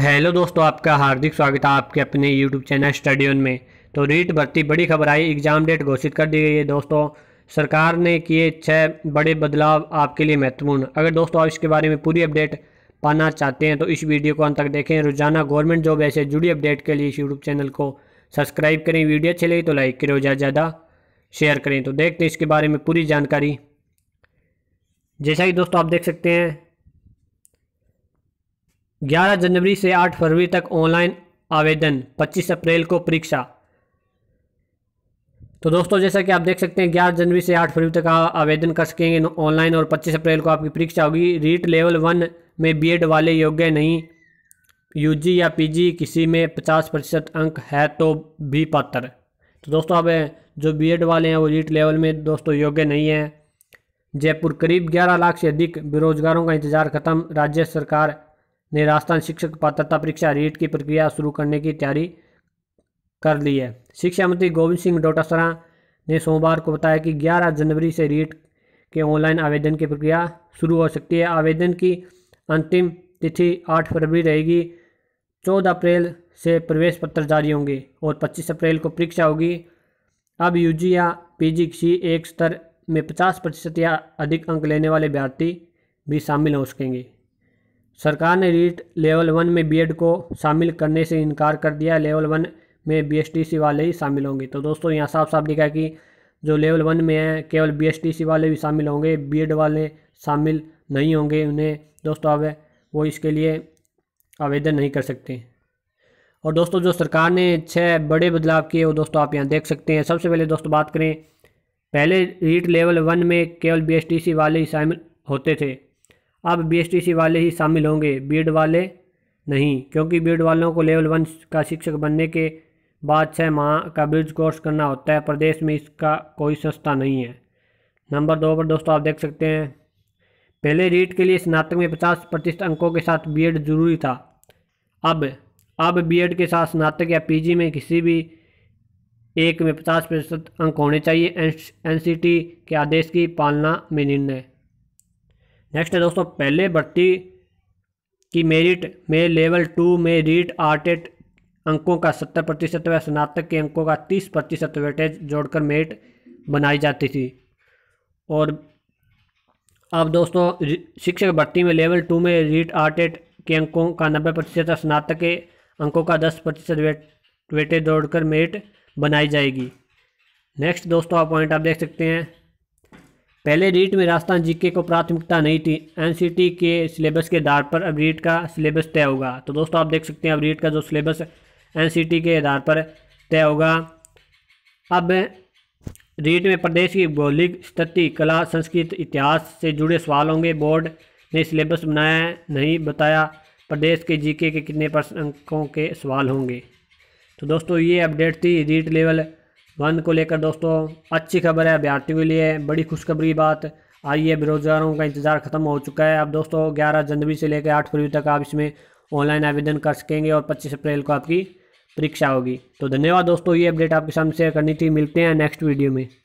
hello दोस्तों आपका हार्दिक स्वागत है आपके अपने यूट्यूब चैनल स्टडियन में तो रीट भर्ती बड़ी खबर आई एग्ज़ाम डेट घोषित कर दी गई है दोस्तों सरकार ने किए छः बड़े बदलाव आपके लिए महत्वपूर्ण अगर दोस्तों आप इसके बारे में पूरी अपडेट पाना चाहते हैं तो इस वीडियो को अंत तक देखें रोजाना गवर्नमेंट जॉब ऐसे जुड़ी अपडेट के लिए इस यूट्यूब चैनल को सब्सक्राइब करें वीडियो अच्छी लगी तो लाइक करें ज़्यादा ज़्यादा शेयर करें तो देखते हैं इसके बारे में पूरी जानकारी जैसा कि दोस्तों आप देख सकते हैं 11 जनवरी से 8 फरवरी तक ऑनलाइन आवेदन 25 अप्रैल को परीक्षा तो दोस्तों जैसा कि आप देख सकते हैं 11 जनवरी से 8 फरवरी तक आवेदन कर सकेंगे ऑनलाइन और 25 अप्रैल को आपकी परीक्षा होगी रीट लेवल वन में बीएड वाले योग्य नहीं यूजी या पीजी किसी में 50 प्रतिशत अंक है तो भी पात्र तो दोस्तों अब जो बी वाले हैं वो रीट लेवल में दोस्तों योग्य नहीं है जयपुर करीब 11 लाख से अधिक बेरोजगारों का इंतजार खत्म राज्य सरकार ने राजस्थान शिक्षक पात्रता परीक्षा रीट की प्रक्रिया शुरू करने की तैयारी कर ली है शिक्षा मंत्री गोविंद सिंह डोटासरा ने सोमवार को बताया कि 11 जनवरी से रीट के ऑनलाइन आवेदन की प्रक्रिया शुरू हो सकती है आवेदन की अंतिम तिथि 8 फरवरी रहेगी 14 अप्रैल से प्रवेश पत्र जारी होंगे और 25 अप्रैल को परीक्षा होगी अब यू या जी किसी एक स्तर में 50 प्रतिशत या अधिक अंक लेने वाले अभ्यर्थी भी शामिल हो सकेंगे सरकार ने रीट लेवल वन में बीएड को शामिल करने से इनकार कर दिया लेवल वन में बीएसटीसी वाले ही शामिल होंगे तो दोस्तों यहाँ साफ साफ लिखा है कि जो लेवल वन में है केवल बीएसटीसी वाले भी शामिल होंगे बीएड वाले शामिल नहीं होंगे उन्हें दोस्तों अब वो इसके लिए आवेदन नहीं कर सकते और दोस्तों जो सरकार ने छः बड़े बदलाव किए वो दोस्तों आप यहाँ देख सकते हैं सबसे पहले दोस्तों बात करें पहले रीट लेवल वन में केवल बी वाले ही शामिल होते थे अब बीएसटीसी वाले ही शामिल होंगे बीएड e वाले नहीं क्योंकि बीएड e वालों को लेवल वन का शिक्षक बनने के बाद छः माह का ब्रिज e कोर्स करना होता है प्रदेश में इसका कोई संस्था नहीं है नंबर दो पर दोस्तों आप देख सकते हैं पहले रीट के लिए स्नातक में पचास प्रतिशत अंकों के साथ बी जरूरी था अब अब बी के साथ स्नातक या पी में किसी भी एक में पचास प्रतिशत अंक होने चाहिए एन के आदेश की पालना में निर्णय नेक्स्ट है दोस्तों पहले भर्ती की मेरिट में लेवल टू में रीट आर्टेट अंकों का सत्तर प्रतिशत व स्नातक के अंकों का तीस प्रतिशत वेटेज जोड़कर मेरिट बनाई जाती थी और अब दोस्तों शिक्षक भर्ती में लेवल टू में रीट आर्टेट के अंकों का नब्बे प्रतिशत स्नातक के अंकों का दस प्रतिशत वेट वेटेज जोड़कर मेरिट बनाई जाएगी नेक्स्ट दोस्तों आप पॉइंट आप देख सकते हैं पहले रीट में राजस्थान जीके को प्राथमिकता नहीं थी एनसीटी के सिलेबस के आधार पर अब रीट का सिलेबस तय होगा तो दोस्तों आप देख सकते हैं अब रीट का जो सिलेबस एनसीटी के आधार पर तय होगा अब रीट में प्रदेश की भौगोलिक स्थिति कला संस्कृत इतिहास से जुड़े सवाल होंगे बोर्ड ने सिलेबस बनाया नहीं बताया प्रदेश के जीके के कितने प्रश्न अंकों के सवाल होंगे तो दोस्तों ये अपडेट थी रीट लेवल बंद को लेकर दोस्तों अच्छी खबर है अभ्यार्थियों के लिए बड़ी खुशखबरी बात आइए बेरोजगारों का इंतजार खत्म हो चुका है अब दोस्तों 11 जनवरी से लेकर 8 फरवरी तक आप इसमें ऑनलाइन आवेदन कर सकेंगे और 25 अप्रैल को आपकी परीक्षा होगी तो धन्यवाद दोस्तों ये अपडेट आपके सामने शेयर करनी थी मिलते हैं नेक्स्ट वीडियो में